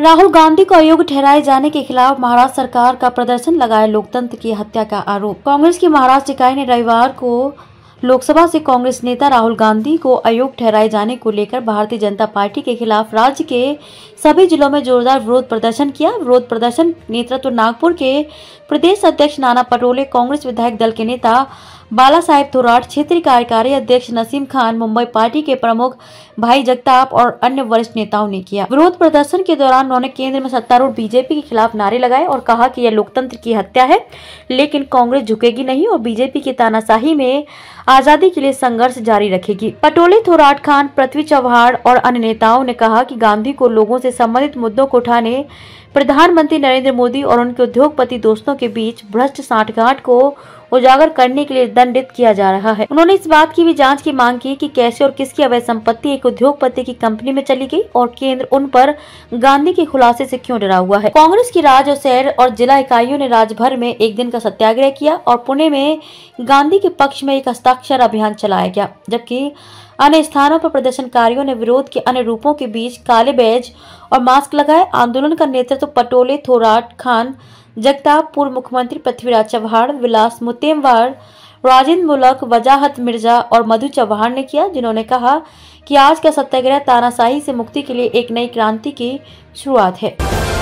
राहुल गांधी को अयोग्य ठहराए जाने के खिलाफ महाराष्ट्र सरकार का प्रदर्शन लगाए लोकतंत्र की हत्या का आरोप कांग्रेस की महाराष्ट्र इकाई ने रविवार को लोकसभा से कांग्रेस नेता राहुल गांधी को अयोग्य ठहराए जाने को लेकर भारतीय जनता पार्टी के खिलाफ राज्य के सभी जिलों में जोरदार विरोध प्रदर्शन किया विरोध प्रदर्शन नेतृत्व नागपुर के प्रदेश अध्यक्ष नाना पटोले कांग्रेस विधायक दल के नेता बाला साहेब थोराट क्षेत्रीय कार्यकारी अध्यक्ष नसीम खान मुंबई पार्टी के प्रमुख भाई जगताप और अन्य वरिष्ठ नेताओं ने किया विरोध प्रदर्शन के दौरान उन्होंने केंद्र में सत्तारूढ़ बीजेपी के खिलाफ नारे लगाए और कहा कि यह लोकतंत्र की हत्या है लेकिन कांग्रेस झुकेगी नहीं और बीजेपी की तानाशाही में आजादी के लिए संघर्ष जारी रखेगी पटोले थोराट खान पृथ्वी चौहान और अन्य नेताओं ने कहा कि गांधी को लोगों से संबंधित मुद्दों को उठाने प्रधानमंत्री नरेंद्र मोदी और उनके उद्योगपति दोस्तों के बीच भ्रष्ट साठगांठ को उजागर करने के लिए दंडित किया जा रहा है उन्होंने इस बात की भी जांच की मांग की कि कैसे और किसकी अवैध संपत्ति एक उद्योगपति की कंपनी में चली गई और केंद्र उन पर गांधी के खुलासे से क्यों डरा हुआ है कांग्रेस की राज्य शहर और जिला इकाइयों ने राज्य भर में एक दिन का सत्याग्रह किया और पुणे में गांधी के पक्ष में एक हस्ताक्षर हस्ताक्षर अभियान चलाया गया जबकि अन्य स्थानों पर प्रदर्शनकारियों ने विरोध के अन्य रूपों के बीच काले बैज और मास्क लगाए आंदोलन का नेतृत्व तो पटोले थोराट खान जगताप पूर्व मुख्यमंत्री पृथ्वीराज चौहान विलास मुतेमवार राजेंद्र मुलक वजाहत मिर्जा और मधु चौहान ने किया जिन्होंने कहा कि आज का सत्याग्रह तानाशाही से मुक्ति के लिए एक नई क्रांति की शुरुआत है